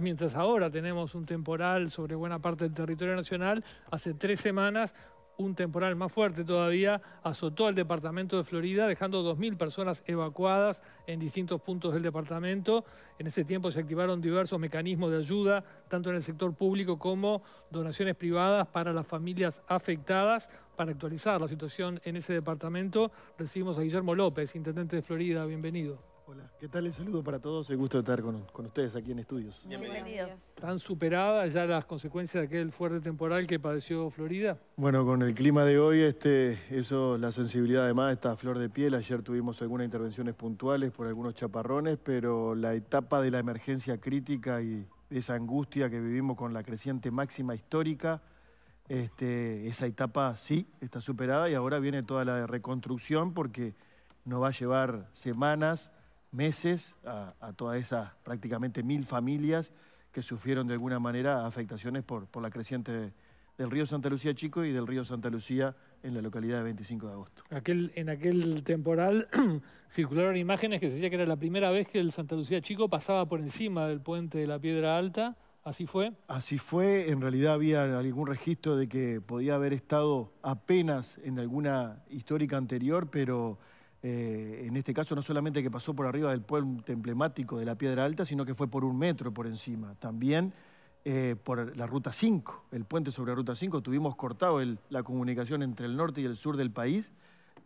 Mientras ahora tenemos un temporal sobre buena parte del territorio nacional, hace tres semanas un temporal más fuerte todavía azotó al departamento de Florida, dejando 2.000 personas evacuadas en distintos puntos del departamento. En ese tiempo se activaron diversos mecanismos de ayuda, tanto en el sector público como donaciones privadas para las familias afectadas. Para actualizar la situación en ese departamento, recibimos a Guillermo López, intendente de Florida. Bienvenido. Hola, ¿qué tal? El saludo para todos. El gusto estar con, ustedes aquí en Estudios. Bienvenidos. ¿Están superadas ya las consecuencias de aquel fuerte temporal que padeció Florida? Bueno, con el clima de hoy, este, eso, la sensibilidad además está a flor de piel. Ayer tuvimos algunas intervenciones puntuales por algunos chaparrones, pero la etapa de la emergencia crítica y esa angustia que vivimos con la creciente máxima histórica, este, esa etapa sí está superada y ahora viene toda la reconstrucción porque nos va a llevar semanas meses a, todas esas prácticamente mil familias que sufrieron de alguna manera afectaciones por, por la creciente del río Santa Lucía Chico y del río Santa Lucía en la localidad de 25 de agosto. en aquel temporal circularon imágenes que se decía que era la primera vez que el Santa Lucía Chico pasaba por encima del puente de la Piedra Alta. ¿Así fue? Así fue. En realidad había algún registro de que podía haber estado apenas en alguna histórica anterior, pero eh, en este caso no solamente que pasó por arriba del puente emblemático de la Piedra Alta, sino que fue por un metro por encima. También eh, por la Ruta 5, el puente sobre la Ruta 5, tuvimos cortado la comunicación entre el norte y el sur del país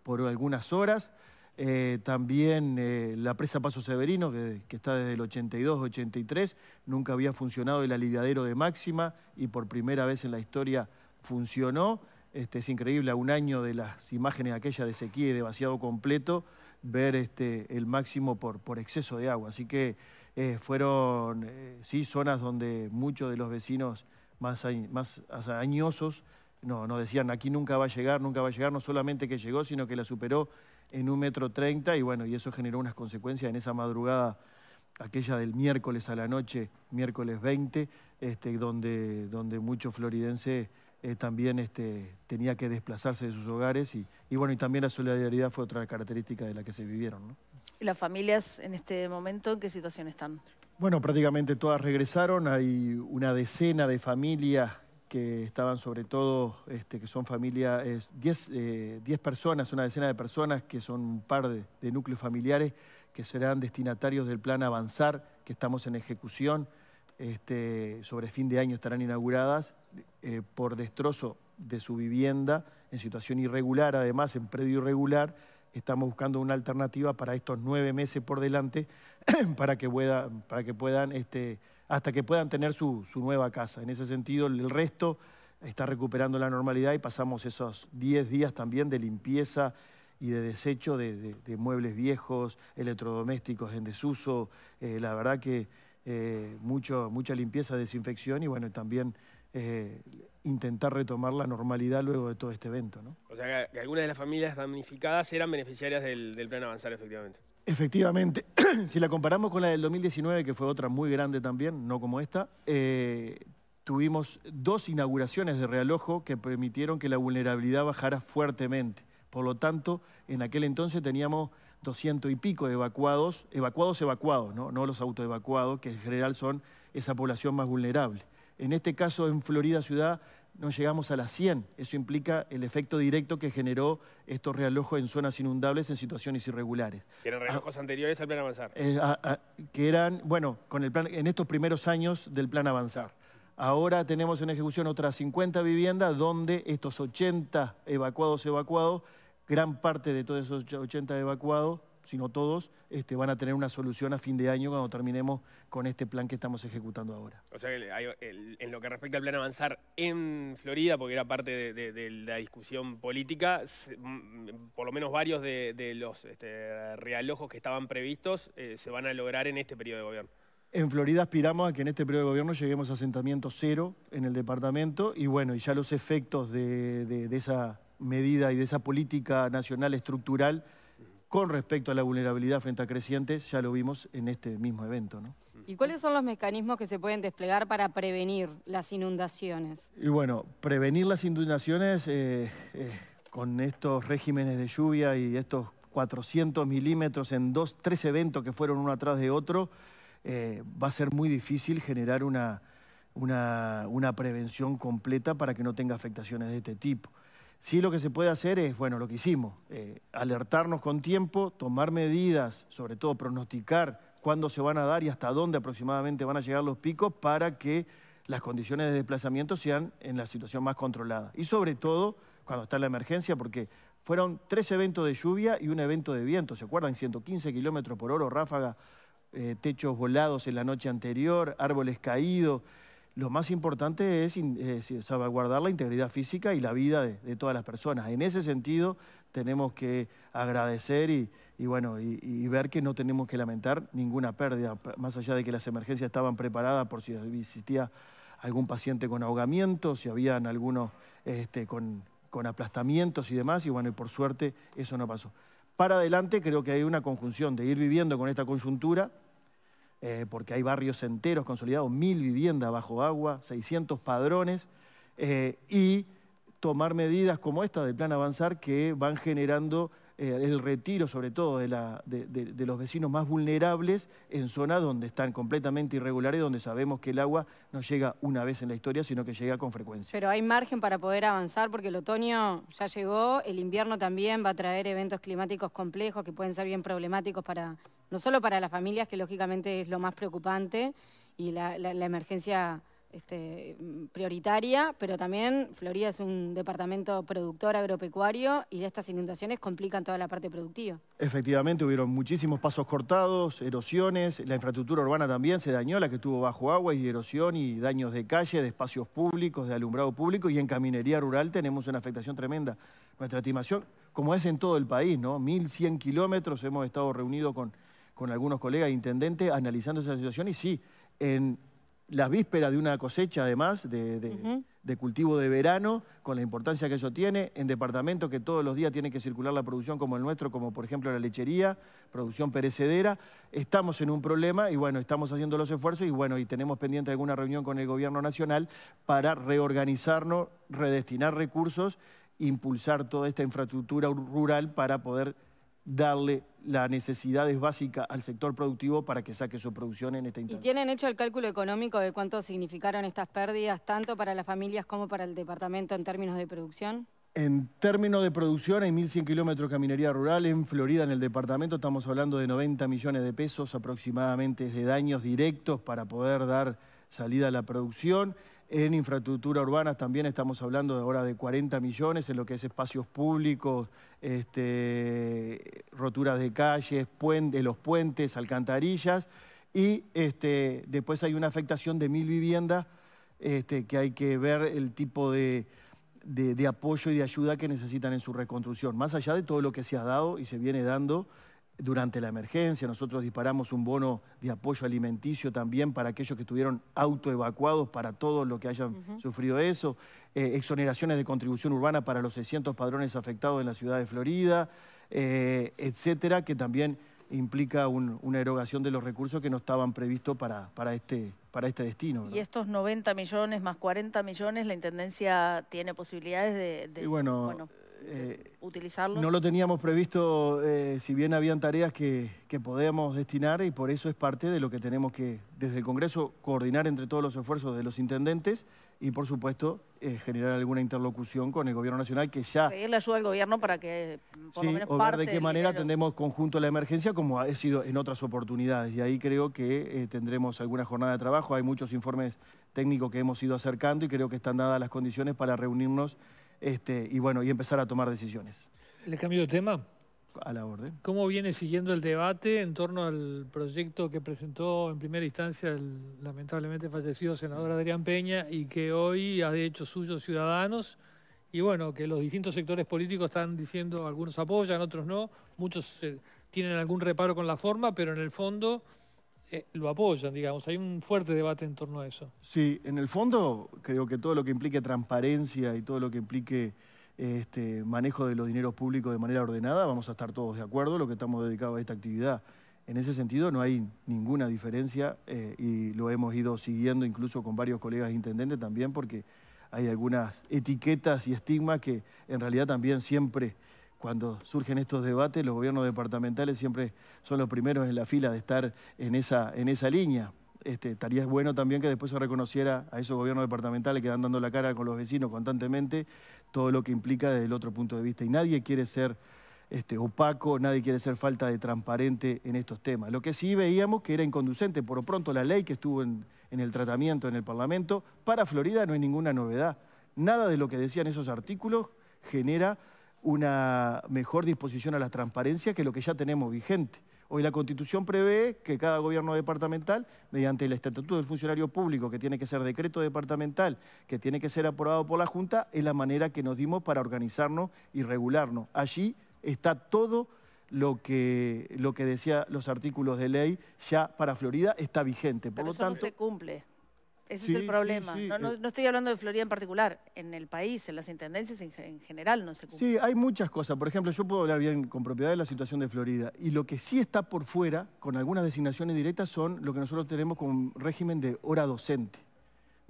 por algunas horas. Eh, también la presa Paso Severino, que está desde el 82-83, nunca había funcionado el aliviadero de máxima y por primera vez en la historia funcionó. Este, es increíble, a un año de las imágenes aquella de sequía y de completo, ver este, el máximo por, por exceso de agua. Así que eh, fueron, eh, sí, zonas donde muchos de los vecinos más, más añosos no, nos decían, aquí nunca va a llegar, nunca va a llegar, no solamente que llegó, sino que la superó en un metro treinta, y bueno, y eso generó unas consecuencias en esa madrugada, aquella del miércoles a la noche, miércoles 20, este, donde, donde muchos floridenses eh, también este, tenía que desplazarse de sus hogares y, bueno, y también la solidaridad fue otra característica de la que se vivieron. ¿Y las familias en este momento en qué situación están? Bueno, prácticamente todas regresaron, hay una decena de familias que estaban sobre todo, este, que son familias, 10 eh, personas, una decena de personas que son un par de núcleos familiares que serán destinatarios del plan Avanzar, que estamos en ejecución este, sobre fin de año estarán inauguradas eh, por destrozo de su vivienda en situación irregular, además en predio irregular. Estamos buscando una alternativa para estos nueve meses por delante para que, pueda, para que puedan, este, hasta que puedan tener su, nueva casa. En ese sentido, el resto está recuperando la normalidad y pasamos esos diez días también de limpieza y de desecho de, muebles viejos, electrodomésticos en desuso. Eh, la verdad que eh, mucho, mucha limpieza, desinfección y bueno, también eh, intentar retomar la normalidad luego de todo este evento. O sea, que algunas de las familias damnificadas eran beneficiarias del, plan Avanzar, efectivamente. Efectivamente, si la comparamos con la del 2019, que fue otra muy grande también, no como esta, eh, tuvimos dos inauguraciones de realojo que permitieron que la vulnerabilidad bajara fuertemente. Por lo tanto, en aquel entonces teníamos 200 y pico de evacuados, evacuados, evacuados, ¿no? no los autoevacuados, que en general son esa población más vulnerable. En este caso, en Florida Ciudad, no llegamos a las 100. Eso implica el efecto directo que generó estos realojos en zonas inundables en situaciones irregulares. ¿Tienen realojos ah, anteriores al plan avanzar. Eh, ah, ah, que eran, bueno, con el plan, en estos primeros años del plan avanzar. Ahora tenemos en ejecución otras 50 viviendas donde estos 80 evacuados evacuados gran parte de todos esos 80 evacuados, sino todos, este, van a tener una solución a fin de año cuando terminemos con este plan que estamos ejecutando ahora. O sea, en lo que respecta al plan avanzar en Florida, porque era parte de, la discusión política, mm, por lo menos varios de, los este, realojos que estaban previstos eh, se van a lograr en este periodo de gobierno. En Florida aspiramos a que en este periodo de gobierno lleguemos a asentamiento cero en el departamento y bueno, y ya los efectos de esa medida y de esa política nacional estructural con respecto a la vulnerabilidad frente a crecientes, ya lo vimos en este mismo evento. ¿Y cuáles son los mecanismos que se pueden desplegar para prevenir las inundaciones? Y bueno, prevenir las inundaciones eh, eh, con estos regímenes de lluvia y estos 400 milímetros en dos, tres eventos que fueron uno atrás de otro, eh, va a ser muy difícil generar una prevención completa para que no tenga afectaciones de este tipo. Sí lo que se puede hacer es, bueno, lo que hicimos, eh, alertarnos con tiempo, tomar medidas, sobre todo pronosticar cuándo se van a dar y hasta dónde aproximadamente van a llegar los picos para que las condiciones de desplazamiento sean en la situación más controlada. Y sobre todo cuando está la emergencia, porque fueron tres eventos de lluvia y un evento de viento, ¿se acuerdan? 115 kilómetros por hora, ráfaga, eh, techos volados en la noche anterior, árboles caídos lo más importante es, eh, salvaguardar la integridad física y la vida de, todas las personas. En ese sentido, tenemos que agradecer y, ver que no tenemos que lamentar ninguna pérdida, más allá de que las emergencias estaban preparadas por si existía algún paciente con ahogamiento, si habían algunos este, con, con aplastamientos y demás, y bueno, y por suerte eso no pasó. Para adelante creo que hay una conjunción de ir viviendo con esta coyuntura, eh, porque hay barrios enteros consolidados, mil viviendas bajo agua, 600 padrones, eh, y tomar medidas como esta del Plan Avanzar que van generando eh, el retiro, sobre todo, de, de, los vecinos más vulnerables en zonas donde están completamente irregulares, donde sabemos que el agua no llega una vez en la historia, sino que llega con frecuencia. Pero hay margen para poder avanzar porque el otoño ya llegó, el invierno también va a traer eventos climáticos complejos que pueden ser bien problemáticos para no solo para las familias, que lógicamente es lo más preocupante y la, emergencia este, prioritaria, pero también Florida es un departamento productor agropecuario y estas inundaciones complican toda la parte productiva. Efectivamente, hubieron muchísimos pasos cortados, erosiones, la infraestructura urbana también se dañó, la que estuvo bajo agua y erosión y daños de calle, de espacios públicos, de alumbrado público y en caminería rural tenemos una afectación tremenda. Nuestra estimación, como es en todo el país, ¿no? 1.100 kilómetros hemos estado reunidos con con algunos colegas intendentes analizando esa situación y sí, en las vísperas de una cosecha además de, cultivo de verano, con la importancia que eso tiene, en departamentos que todos los días tienen que circular la producción como el nuestro, como por ejemplo la lechería, producción perecedera, estamos en un problema y bueno, estamos haciendo los esfuerzos y bueno, y tenemos pendiente alguna reunión con el gobierno nacional para reorganizarnos, redestinar recursos, impulsar toda esta infraestructura rural para poder darle las necesidades básicas al sector productivo para que saque su producción en esta instancia. ¿Y tienen hecho el cálculo económico de cuánto significaron estas pérdidas, tanto para las familias como para el departamento en términos de producción? En términos de producción, hay 1.100 kilómetros de caminería rural. En Florida, en el departamento, estamos hablando de 90 millones de pesos aproximadamente de daños directos para poder dar salida a la producción en infraestructura urbana también estamos hablando de ahora de 40 millones en lo que es espacios públicos, este, roturas de calles, de los puentes, alcantarillas. Y este, después hay una afectación de mil viviendas este, que hay que ver el tipo de apoyo y de ayuda que necesitan en su reconstrucción. Más allá de todo lo que se ha dado y se viene dando durante la emergencia. Nosotros disparamos un bono de apoyo alimenticio también para aquellos que estuvieron autoevacuados, para todos los que hayan sufrido eso. Eh, exoneraciones de contribución urbana para los 600 padrones afectados en la ciudad de Florida, eh, etcétera, que también implica una erogación de los recursos que no estaban previstos para, este, este, destino. Y estos 90 millones más 40 millones, la Intendencia tiene posibilidades de... bueno, eh, no lo teníamos previsto, eh, si bien habían tareas que, que podíamos destinar y por eso es parte de lo que tenemos que, desde el Congreso, coordinar entre todos los esfuerzos de los intendentes y, por supuesto, eh, generar alguna interlocución con el Gobierno Nacional que ya... Pedirle ayuda al Gobierno para que, o ver de qué manera tendremos conjunto la emergencia, como ha sido en otras oportunidades. Y ahí creo que tendremos alguna jornada de trabajo. Hay muchos informes técnicos que hemos ido acercando y creo que están dadas las condiciones para reunirnos este, y bueno, y empezar a tomar decisiones. ¿Le cambio de tema? A la orden. ¿Cómo viene siguiendo el debate en torno al proyecto que presentó en primera instancia el lamentablemente fallecido senador Adrián Peña y que hoy ha hecho suyo ciudadanos? Y bueno, que los distintos sectores políticos están diciendo, algunos apoyan, otros no, muchos eh, tienen algún reparo con la forma, pero en el fondo eh, lo apoyan, digamos. Hay un fuerte debate en torno a eso. Sí, en el fondo creo que todo lo que implique transparencia y todo lo que implique este, manejo de los dineros públicos de manera ordenada, vamos a estar todos de acuerdo, lo que estamos dedicados a esta actividad. En ese sentido no hay ninguna diferencia eh, y lo hemos ido siguiendo incluso con varios colegas intendentes también porque hay algunas etiquetas y estigmas que en realidad también siempre cuando surgen estos debates, los gobiernos departamentales siempre son los primeros en la fila de estar en esa, en esa línea. Este, estaría bueno también que después se reconociera a esos gobiernos departamentales que dan dando la cara con los vecinos constantemente todo lo que implica desde el otro punto de vista. Y nadie quiere ser este, opaco, nadie quiere ser falta de transparente en estos temas. Lo que sí veíamos que era inconducente, por lo pronto la ley que estuvo en, en el tratamiento en el Parlamento, para Florida no hay ninguna novedad. Nada de lo que decían esos artículos genera una mejor disposición a la transparencia que lo que ya tenemos vigente. Hoy la Constitución prevé que cada gobierno departamental, mediante el Estatuto del Funcionario Público, que tiene que ser decreto departamental, que tiene que ser aprobado por la Junta, es la manera que nos dimos para organizarnos y regularnos. Allí está todo lo que, lo que decía los artículos de ley ya para Florida, está vigente. Por lo tanto, se cumple. Ese es el problema. Eh. No, estoy hablando de Florida en particular, en el país, en las intendencias en, general no se cumple. Sí, hay muchas cosas. Por ejemplo, yo puedo hablar bien con propiedad de la situación de Florida. Y lo que sí está por fuera, con algunas designaciones directas, son lo que nosotros tenemos como régimen de hora docente.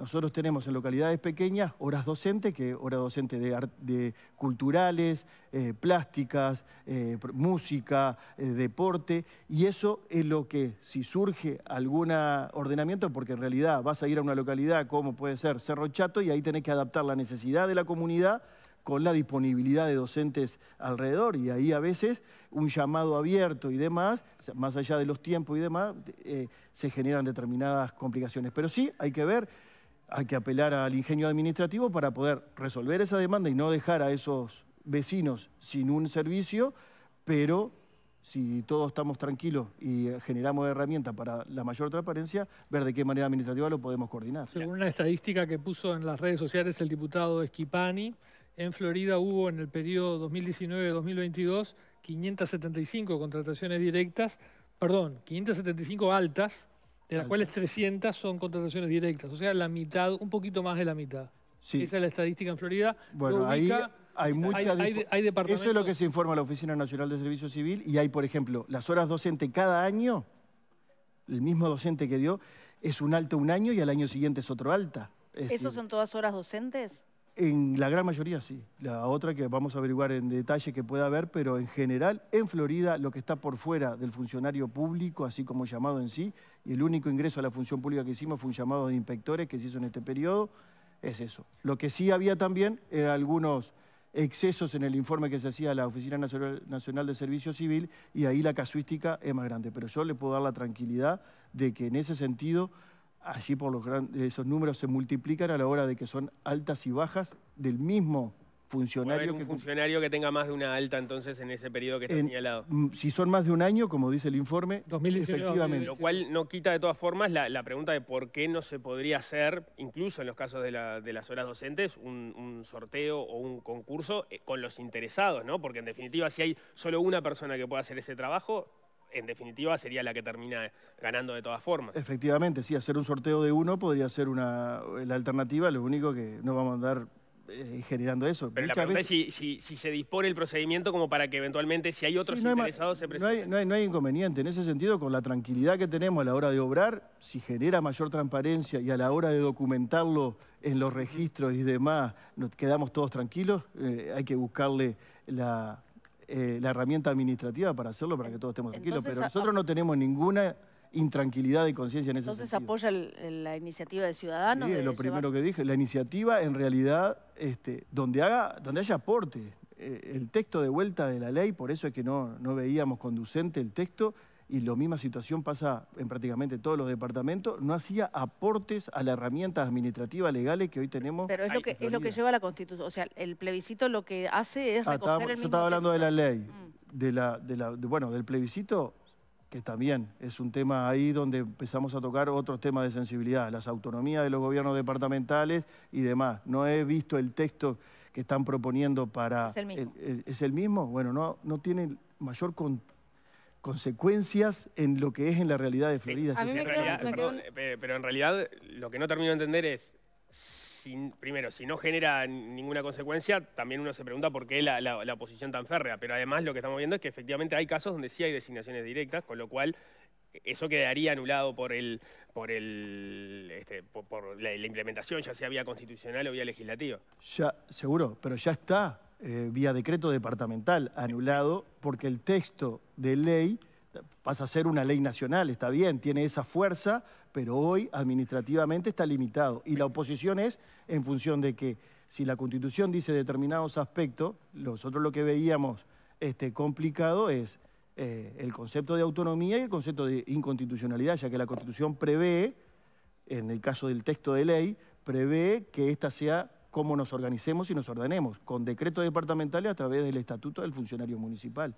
Nosotros tenemos en localidades pequeñas horas docentes, que horas docentes de, de, culturales, eh, plásticas, eh, música, eh, deporte, y eso es lo que si surge algún ordenamiento, porque en realidad vas a ir a una localidad como puede ser Cerro Chato y ahí tenés que adaptar la necesidad de la comunidad con la disponibilidad de docentes alrededor y ahí a veces un llamado abierto y demás, más allá de los tiempos y demás, se generan determinadas complicaciones. Pero sí hay que ver hay que apelar al ingenio administrativo para poder resolver esa demanda y no dejar a esos vecinos sin un servicio, pero si todos estamos tranquilos y generamos herramientas para la mayor transparencia, ver de qué manera administrativa lo podemos coordinar. Según una estadística que puso en las redes sociales el diputado Esquipani, en Florida hubo en el periodo 2019-2022 575 contrataciones directas, perdón, 575 altas, de las cuales 300 son contrataciones directas, o sea, la mitad, un poquito más de la mitad. Esa es la estadística en Florida. Bueno, ahí hay mucha... Eso es lo que se informa a la Oficina Nacional de Servicio Civil y hay, por ejemplo, las horas docentes cada año, el mismo docente que dio, es un alto un año y al año siguiente es otro alta. ¿Esos son todas horas docentes? En la gran mayoría sí. La otra que vamos a averiguar en detalle que pueda haber, pero en general en Florida lo que está por fuera del funcionario público, así como llamado en sí, y el único ingreso a la función pública que hicimos fue un llamado de inspectores que se hizo en este periodo, es eso. Lo que sí había también eran algunos excesos en el informe que se hacía a la Oficina Nacional de Servicio Civil y ahí la casuística es más grande. Pero yo le puedo dar la tranquilidad de que en ese sentido allí por los grandes, esos números se multiplican a la hora de que son altas y bajas del mismo funcionario. un que, funcionario que tenga más de una alta entonces en ese periodo que está señalado. Si son más de un año, como dice el informe, efectivamente. Lo cual no quita de todas formas la, pregunta de por qué no se podría hacer, incluso en los casos de, las horas docentes, un, un, sorteo o un concurso eh, con los interesados, ¿no? Porque en definitiva, si hay solo una persona que pueda hacer ese trabajo, en definitiva sería la que termina ganando de todas formas. Efectivamente, sí, hacer un sorteo de uno podría ser una, la alternativa, lo único que no vamos a andar eh, generando eso. Pero la si, se dispone el procedimiento como para que eventualmente, si hay otros no interesados, hay, se presenten. No hay, inconveniente. En ese sentido, con la tranquilidad que tenemos a la hora de obrar, si genera mayor transparencia y a la hora de documentarlo en los registros y demás, nos quedamos todos tranquilos, eh, hay que buscarle la eh, la herramienta administrativa para hacerlo, para que todos estemos tranquilos. pero nosotros no tenemos ninguna intranquilidad de conciencia en ese sentido. Entonces apoya la iniciativa de Ciudadanos. Sí, lo primero que dije. La iniciativa, en realidad, este, donde, haga, donde haya aporte, eh, el texto de vuelta de la ley, por eso es que no, no veíamos conducente el texto, y la misma situación pasa en prácticamente todos los departamentos, no hacía aportes a la herramienta administrativa legales que hoy tenemos. Pero es lo que, es lo que lleva la Constitución, o sea, el plebiscito lo que hace es... Ah, yo estaba hablando de la ley, mm. de la, de la bueno, del plebiscito, que también es un tema ahí donde empezamos a tocar otros temas de sensibilidad, las autonomías de los gobiernos departamentales y demás. No he visto el texto que están proponiendo para... Es el mismo. Bueno, no, no tiene mayor consecuencias en lo que es en la realidad de eh, Florida. Eh, pero en realidad lo que no termino de entender es, primero, si no genera ninguna consecuencia, también uno se pregunta por qué la, la, oposición tan férrea. Pero además lo que estamos viendo es que efectivamente hay casos donde sí hay designaciones directas, con lo cual eso quedaría anulado por el por el este, por, la, la, implementación, ya sea vía constitucional o vía legislativa. Ya, seguro, pero ya está eh, vía decreto departamental anulado porque el texto de ley pasa a ser una ley nacional, está bien, tiene esa fuerza, pero hoy administrativamente está limitado. Y la oposición es en función de que si la Constitución dice determinados aspectos, nosotros lo que veíamos este, complicado es eh, el concepto de autonomía y el concepto de inconstitucionalidad, ya que la Constitución prevé, en el caso del texto de ley, prevé que esta sea cómo nos organicemos y nos ordenemos, con decretos departamentales a través del Estatuto del Funcionario Municipal.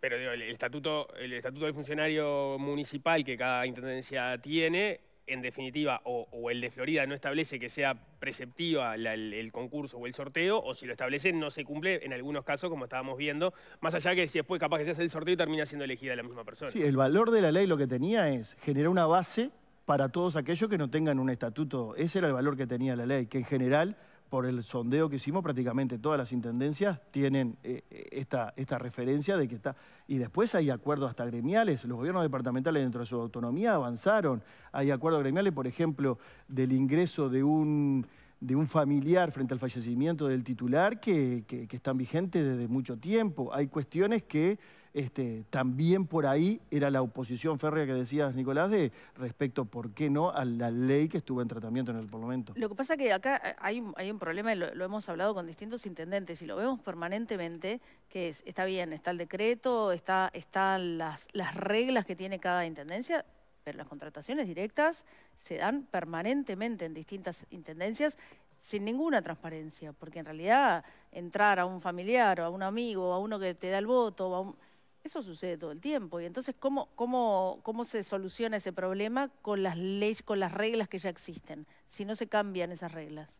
Pero el, estatuto, el Estatuto del Funcionario Municipal que cada Intendencia tiene, en definitiva, o, el de Florida no establece que sea preceptiva el, concurso o el sorteo, o si lo establece no se cumple en algunos casos, como estábamos viendo, más allá que si después capaz que se hace el sorteo y termina siendo elegida la misma persona. Sí, el valor de la ley lo que tenía es generar una base para todos aquellos que no tengan un estatuto. Ese era el valor que tenía la ley, que en general por el sondeo que hicimos, prácticamente todas las intendencias tienen eh, eh, esta, esta referencia de que está... Y después hay acuerdos hasta gremiales, los gobiernos departamentales dentro de su autonomía avanzaron, hay acuerdos gremiales, por ejemplo, del ingreso de un de un familiar frente al fallecimiento del titular que están vigentes desde mucho tiempo. Hay cuestiones que este, también por ahí era la oposición férrea que decías, Nicolás, de respecto, ¿por qué no?, a la ley que estuvo en tratamiento en el Parlamento. Lo que pasa es que acá hay, hay un problema, lo, hemos hablado con distintos intendentes, y lo vemos permanentemente, que está bien, está el decreto, están las, las reglas que tiene cada intendencia, pero las contrataciones directas se dan permanentemente en distintas intendencias sin ninguna transparencia, porque en realidad entrar a un familiar o a un amigo o a uno que te da el voto eso sucede todo el tiempo. Y entonces, ¿cómo, cómo, cómo se soluciona ese problema con las leyes, con las reglas que ya existen, si no se cambian esas reglas?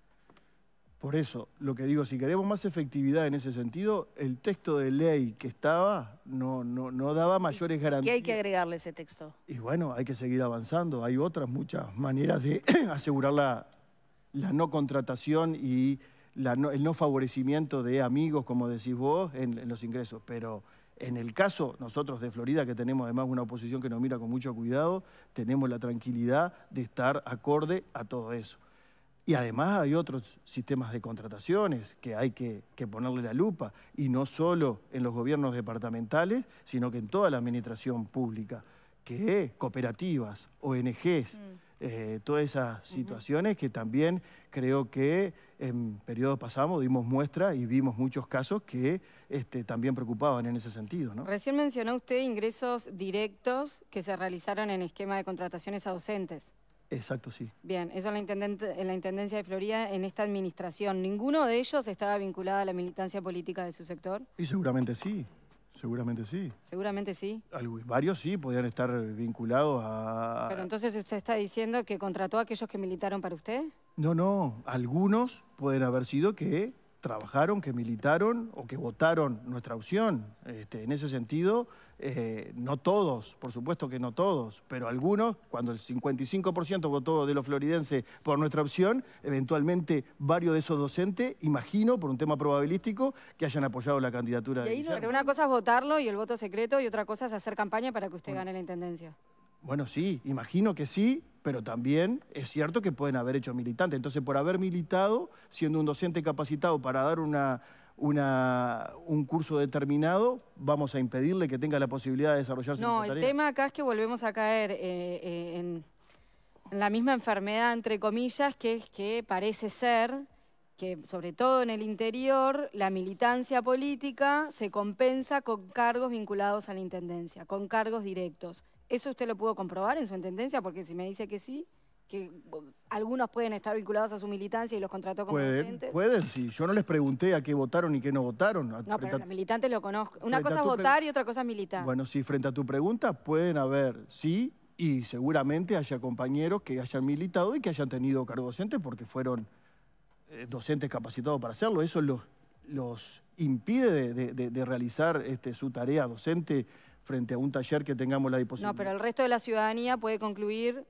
Por eso, lo que digo, si queremos más efectividad en ese sentido, el texto de ley que estaba no, no, daba mayores garantías. ¿Qué hay que agregarle ese texto? Y bueno, hay que seguir avanzando. Hay otras muchas maneras de asegurar la, no contratación y la el no favorecimiento de amigos, como decís vos, en los ingresos. Pero en el caso, nosotros de Florida, que tenemos además una oposición que nos mira con mucho cuidado, tenemos la tranquilidad de estar acorde a todo eso. Y además hay otros sistemas de contrataciones que hay que, ponerle la lupa, y no solo en los gobiernos departamentales, sino que en toda la administración pública, que cooperativas, ONGs, mm. Eh, todas esas situaciones que también creo que en periodos pasados dimos muestra y vimos muchos casos que este, también preocupaban en ese sentido. ¿no? Recién mencionó usted ingresos directos que se realizaron en esquema de contrataciones a docentes. Exacto, sí. Bien, eso en la, en la Intendencia de Florida, en esta administración. ¿Ninguno de ellos estaba vinculado a la militancia política de su sector? Y seguramente sí. Seguramente sí. Seguramente sí. varios sí podían estar vinculados a... Pero entonces usted está diciendo que contrató a aquellos que militaron para usted. No, no. Algunos pueden haber sido que trabajaron, que militaron o que votaron nuestra opción. Este, en ese sentido, eh, no todos, por supuesto que no todos, pero algunos, cuando el 55% votó de los floridenses por nuestra opción, eventualmente varios de esos docentes, imagino, por un tema probabilístico, que hayan apoyado la candidatura de Guillermo. una cosa es votarlo y el voto secreto, y otra cosa es hacer campaña para que usted gane la intendencia. Bueno, sí, imagino que sí, pero también es cierto que pueden haber hecho militantes. Entonces, por haber militado, siendo un docente capacitado para dar una un curso determinado, vamos a impedirle que tenga la posibilidad de desarrollarse no, No, el tema acá es que volvemos a caer eh, eh, en, la misma enfermedad, entre comillas, que, es que parece ser que sobre todo en el interior la militancia política se compensa con cargos vinculados a la Intendencia, con cargos directos. ¿Eso usted lo pudo comprobar en su Intendencia? Porque si me dice que sí que algunos pueden estar vinculados a su militancia y los contrató como docentes. Pueden, sí. Yo no les pregunté a qué votaron y qué no votaron. No, pero los militantes lo conozco. Una cosa es votar y otra cosa es militar. Bueno, sí, frente a tu pregunta, pueden haber, sí, y seguramente haya compañeros que hayan militado y que hayan tenido cargo docente porque fueron eh, docentes capacitados para hacerlo. Eso los, los impide de, realizar este, su tarea docente frente a un taller que tengamos la disposición. No, pero el resto de la ciudadanía puede concluir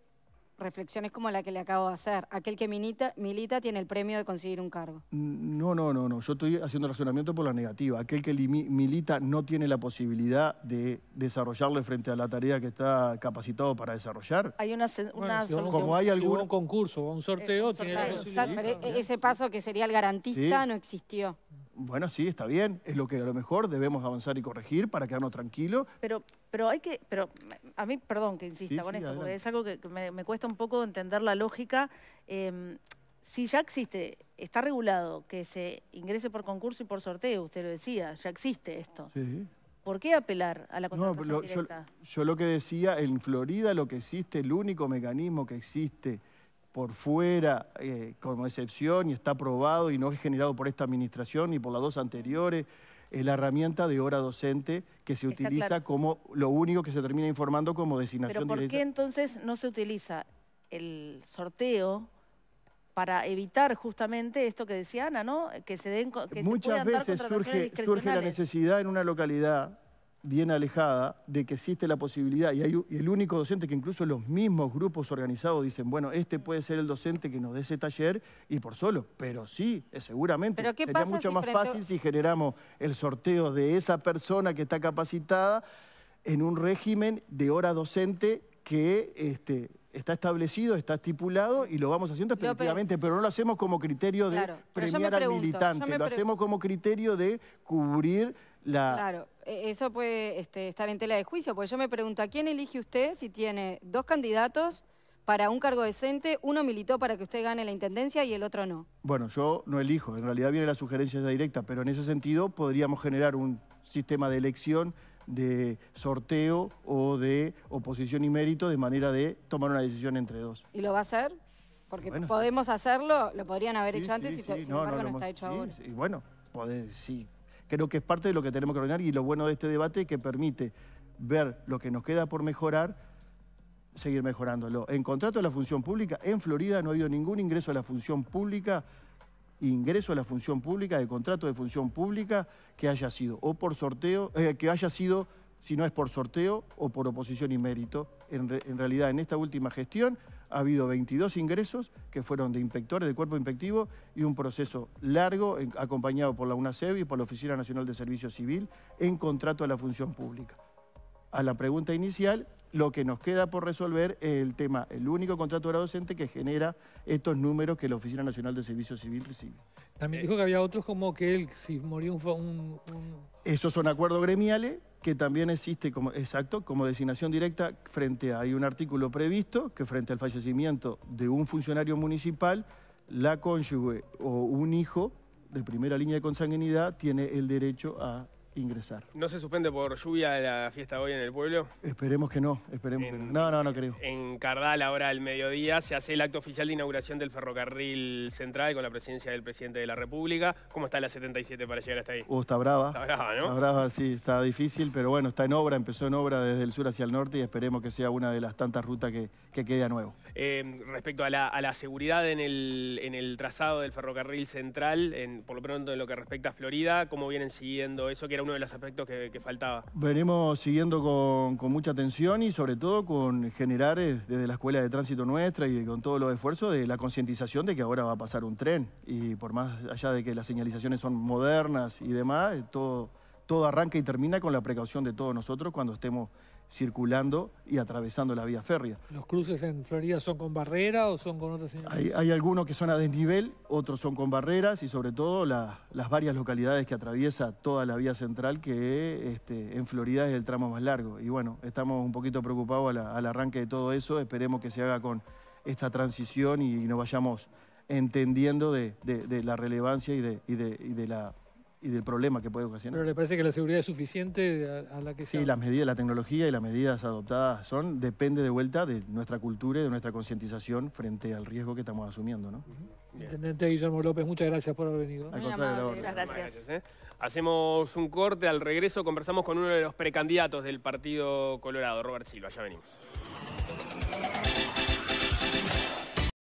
reflexiones como la que le acabo de hacer. Aquel que milita, milita tiene el premio de conseguir un cargo. Mm, no, no, no, no. Yo estoy haciendo razonamiento por la negativa. Aquel que milita no tiene la posibilidad de desarrollarle frente a la tarea que está capacitado para desarrollar. Hay una, solución. Como hay algún concurso un sorteo, eh, tiene ese paso que sería el garantista no existió bueno, sí, está bien, es lo que a lo mejor debemos avanzar y corregir para quedarnos tranquilos. Pero, pero hay que, pero a mí, perdón que insista con esto, porque es algo que, me, cuesta un poco entender la lógica. Em, si ya existe, está regulado que se ingrese por concurso y por sorteo, usted lo decía, ya existe esto. ¿Por qué apelar a la contratación directa? yo lo que decía, en Florida lo que existe, el único mecanismo que existe por fuera eh, como excepción y está aprobado y no es generado por esta administración ni por las dos anteriores. Es la herramienta de hora docente que se utiliza como lo único que se termina informando como designación ¿Pero por qué entonces no se utiliza el sorteo para evitar justamente esto que decía Ana, ¿no? Que se den que Muchas se veces surge, surge la necesidad en una localidad bien alejada de que existe la posibilidad, y, hay, el único docente que incluso los mismos grupos organizados dicen, bueno, este puede ser el docente que nos dé ese taller y por solo, pero sí, seguramente. Sería mucho más fácil si generamos el sorteo de esa persona que está capacitada en un régimen de hora docente que este, está establecido, está estipulado y lo vamos haciendo efectivamente, pero no lo hacemos como criterio de premiar al militante, lo hacemos como criterio de cubrir Claro, e, eso puede este, estar en tela de juicio, porque yo me pregunto, ¿a quién elige usted si tiene dos candidatos para un cargo decente, uno militó para que usted gane la intendencia y el otro no? Bueno, yo no elijo, en realidad viene la sugerencia directa, pero en ese sentido podríamos generar un sistema de elección de sorteo o de oposición y mérito de manera de tomar una decisión entre dos. ¿Y lo va a hacer? Porque podemos hacerlo, lo podrían haber hecho antes y sin embargo no, está hecho ahora. y bueno, puede sí, creo que es parte de lo que tenemos que ordenar y lo bueno de este debate es que permite ver lo que nos queda por mejorar, seguir mejorándolo. En contrato a la función pública, en Florida no ha habido ningún ingreso a la función pública, ingreso a la función pública, de contrato de función pública, que haya sido o por sorteo, eh, que haya sido, si no es por sorteo, o por oposición y mérito. en realidad, en esta última gestión ha habido 22 ingresos que fueron de inspectores de cuerpo inspectivo y un proceso largo acompañado por la UNACEVI y por la Oficina Nacional de Servicio Civil en contrato a la función pública a la pregunta inicial, lo que nos queda por resolver es el tema, el único contrato era docente que genera estos números que la Oficina Nacional de Servicio Civil recibe. También eh. dijo que había otros como que él, si murió un, un, un... Esos son acuerdos gremiales que también existe como, exacto, como designación directa frente a, hay un artículo previsto que frente al fallecimiento de un funcionario municipal, la cónyuge o un hijo de primera línea de consanguinidad tiene el derecho a ¿No se suspende por lluvia la fiesta hoy en el pueblo? Esperemos que no, esperemos que no. No, no, no creo. En Cardal, ahora al mediodía, se hace el acto oficial de inauguración del ferrocarril central con la presidencia del presidente de la República. ¿Cómo está la 77 para llegar hasta ahí? Oh, está brava. Está brava, ¿no? brava, sí, está difícil, pero bueno, está en obra, empezó en obra desde el sur hacia el norte y esperemos que sea una de las tantas rutas que, que quede a nuevo. Em, respecto a la, seguridad en el, trazado del ferrocarril central, en, por lo pronto en lo que respecta a Florida, ¿cómo vienen siguiendo eso, que era uno de los aspectos que, faltaba? Venimos siguiendo con, mucha atención y sobre todo con generar eh, desde la Escuela de Tránsito nuestra y con todos los esfuerzos de la concientización de que ahora va a pasar un tren y por más allá de que las señalizaciones son modernas y demás, eh, todo todo arranca y termina con la precaución de todos nosotros cuando estemos circulando y atravesando la vía férrea. ¿Los cruces en Florida son con barrera o son con otras? Hay, hay algunos que son a desnivel, otros son con barreras y sobre todo las varias localidades que atraviesa toda la vía central que este, en Florida es el tramo más largo. Y bueno, estamos un poquito preocupados al arranque de todo eso, esperemos que se haga con esta transición y, nos vayamos entendiendo de, la relevancia y de, la y del problema que puede ocasionar. Pero le parece que la seguridad es suficiente a, la que se. Sí, las medidas, la tecnología y las medidas adoptadas son, depende de vuelta de nuestra cultura y de nuestra concientización frente al riesgo que estamos asumiendo. Intendente Guillermo López, muchas gracias por haber venido. Muchas gracias. ¿eh? Hacemos un corte, al regreso conversamos con uno de los precandidatos del Partido Colorado, Robert Silva, ya venimos.